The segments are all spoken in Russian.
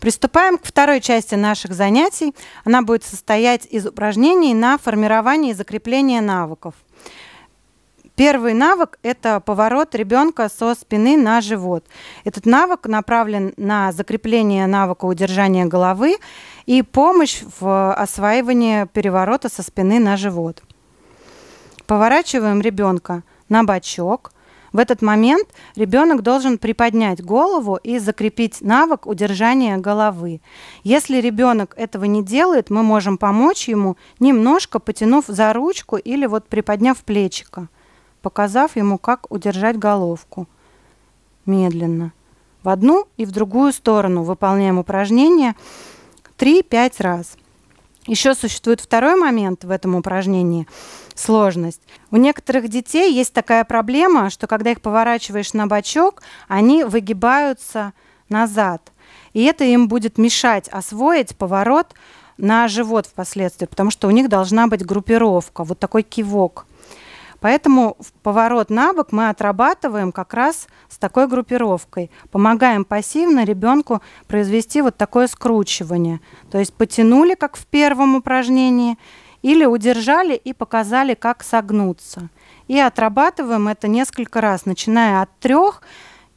Приступаем к второй части наших занятий. Она будет состоять из упражнений на формирование и закрепление навыков. Первый навык – это поворот ребенка со спины на живот. Этот навык направлен на закрепление навыка удержания головы и помощь в осваивании переворота со спины на живот. Поворачиваем ребенка на бочок – в этот момент ребенок должен приподнять голову и закрепить навык удержания головы. Если ребенок этого не делает, мы можем помочь ему, немножко потянув за ручку или вот приподняв плечико, показав ему, как удержать головку. Медленно. В одну и в другую сторону выполняем упражнение 3-5 раз. Еще существует второй момент в этом упражнении – сложность. У некоторых детей есть такая проблема, что когда их поворачиваешь на бочок, они выгибаются назад. И это им будет мешать освоить поворот на живот впоследствии, потому что у них должна быть группировка, вот такой кивок. Поэтому поворот на бок мы отрабатываем как раз с такой группировкой. Помогаем пассивно ребенку произвести вот такое скручивание. То есть потянули, как в первом упражнении, или удержали и показали, как согнуться. И отрабатываем это несколько раз, начиная от трех,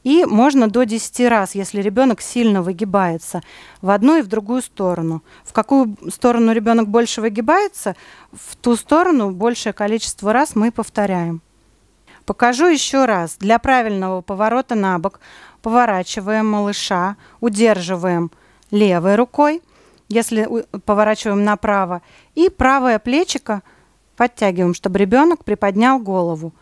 и можно до 10 раз, если ребенок сильно выгибается в одну и в другую сторону. В какую сторону ребенок больше выгибается, в ту сторону большее количество раз мы повторяем. Покажу еще раз. Для правильного поворота на бок поворачиваем малыша, удерживаем левой рукой, если поворачиваем направо, и правое плечико подтягиваем, чтобы ребенок приподнял голову.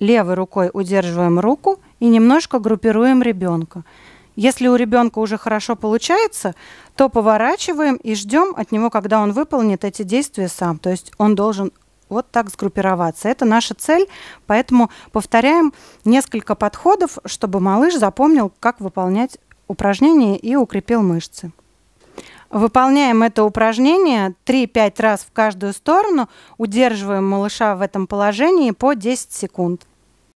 Левой рукой удерживаем руку – и немножко группируем ребенка. Если у ребенка уже хорошо получается, то поворачиваем и ждем от него, когда он выполнит эти действия сам. То есть он должен вот так сгруппироваться. Это наша цель, поэтому повторяем несколько подходов, чтобы малыш запомнил, как выполнять упражнение и укрепил мышцы. Выполняем это упражнение 3-5 раз в каждую сторону, удерживаем малыша в этом положении по 10 секунд.